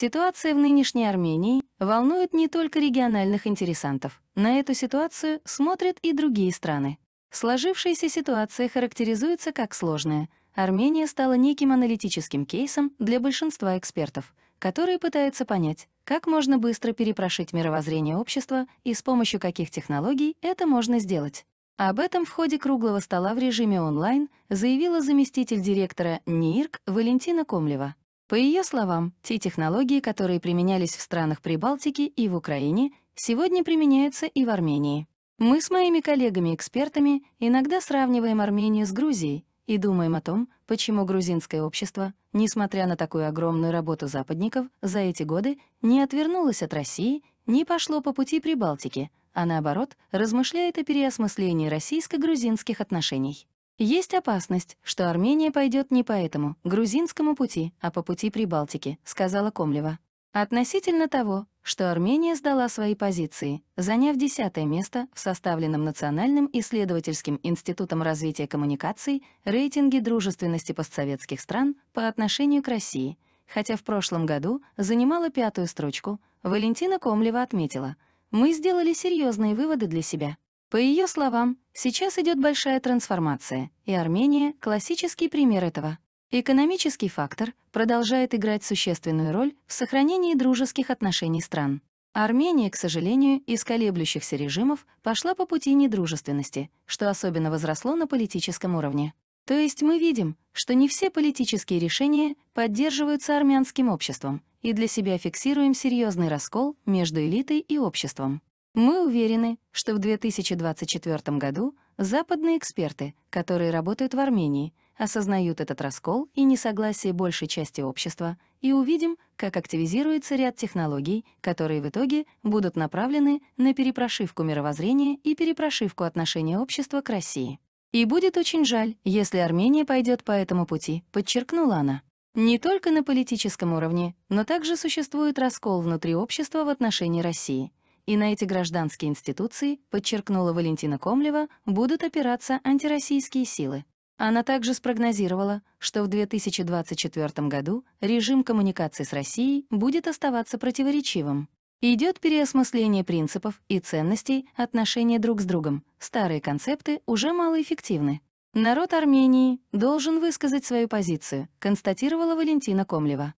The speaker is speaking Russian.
Ситуация в нынешней Армении волнует не только региональных интересантов. На эту ситуацию смотрят и другие страны. Сложившаяся ситуация характеризуется как сложная. Армения стала неким аналитическим кейсом для большинства экспертов, которые пытаются понять, как можно быстро перепрошить мировоззрение общества и с помощью каких технологий это можно сделать. Об этом в ходе круглого стола в режиме онлайн заявила заместитель директора НИИРК Валентина Комлева. По ее словам, те технологии, которые применялись в странах Прибалтики и в Украине, сегодня применяются и в Армении. Мы с моими коллегами-экспертами иногда сравниваем Армению с Грузией и думаем о том, почему грузинское общество, несмотря на такую огромную работу западников, за эти годы не отвернулось от России, не пошло по пути Прибалтики, а наоборот, размышляет о переосмыслении российско-грузинских отношений. Есть опасность, что Армения пойдет не по этому, грузинскому пути, а по пути Прибалтики, сказала Комлева. Относительно того, что Армения сдала свои позиции, заняв десятое место в составленном Национальным исследовательским институтом развития коммуникаций рейтинге дружественности постсоветских стран по отношению к России, хотя в прошлом году занимала пятую строчку, Валентина Комлева отметила, «Мы сделали серьезные выводы для себя. По ее словам, сейчас идет большая трансформация, и Армения — классический пример этого. Экономический фактор продолжает играть существенную роль в сохранении дружеских отношений стран. Армения, к сожалению, из колеблющихся режимов пошла по пути недружественности, что особенно возросло на политическом уровне. То есть мы видим, что не все политические решения поддерживаются армянским обществом, и для себя фиксируем серьезный раскол между элитой и обществом. Мы уверены, что в 2024 году западные эксперты, которые работают в Армении, осознают этот раскол и несогласие большей части общества и увидим, как активизируется ряд технологий, которые в итоге будут направлены на перепрошивку мировоззрения и перепрошивку отношения общества к России. И будет очень жаль, если Армения пойдет по этому пути, подчеркнула она. Не только на политическом уровне, но также существует раскол внутри общества в отношении России — и на эти гражданские институции, подчеркнула Валентина Комлева, будут опираться антироссийские силы. Она также спрогнозировала, что в 2024 году режим коммуникации с Россией будет оставаться противоречивым. Идет переосмысление принципов и ценностей отношения друг с другом, старые концепты уже малоэффективны. Народ Армении должен высказать свою позицию, констатировала Валентина Комлева.